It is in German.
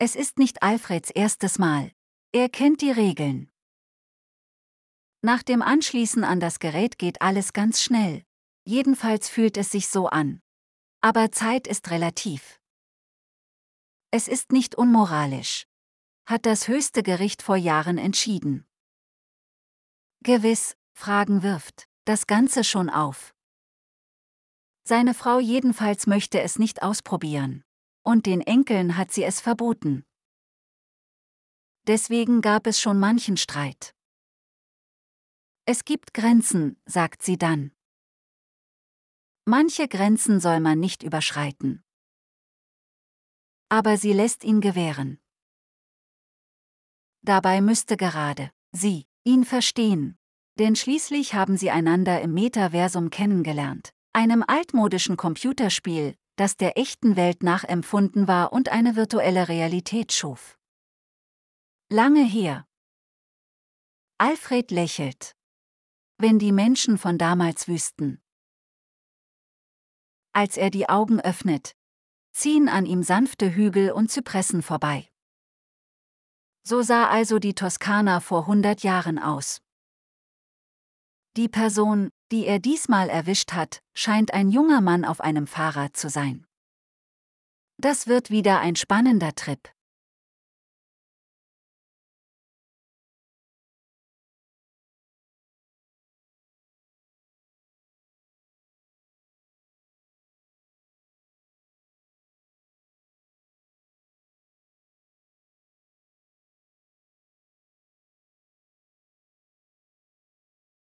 Es ist nicht Alfreds erstes Mal. Er kennt die Regeln. Nach dem Anschließen an das Gerät geht alles ganz schnell. Jedenfalls fühlt es sich so an. Aber Zeit ist relativ. Es ist nicht unmoralisch. Hat das höchste Gericht vor Jahren entschieden. Gewiss, Fragen wirft das Ganze schon auf. Seine Frau jedenfalls möchte es nicht ausprobieren und den Enkeln hat sie es verboten. Deswegen gab es schon manchen Streit. Es gibt Grenzen, sagt sie dann. Manche Grenzen soll man nicht überschreiten. Aber sie lässt ihn gewähren. Dabei müsste gerade sie ihn verstehen, denn schließlich haben sie einander im Metaversum kennengelernt, einem altmodischen Computerspiel, das der echten Welt nachempfunden war und eine virtuelle Realität schuf. Lange her. Alfred lächelt. Wenn die Menschen von damals wüssten. Als er die Augen öffnet, ziehen an ihm sanfte Hügel und Zypressen vorbei. So sah also die Toskana vor hundert Jahren aus. Die Person, die er diesmal erwischt hat, scheint ein junger Mann auf einem Fahrrad zu sein. Das wird wieder ein spannender Trip.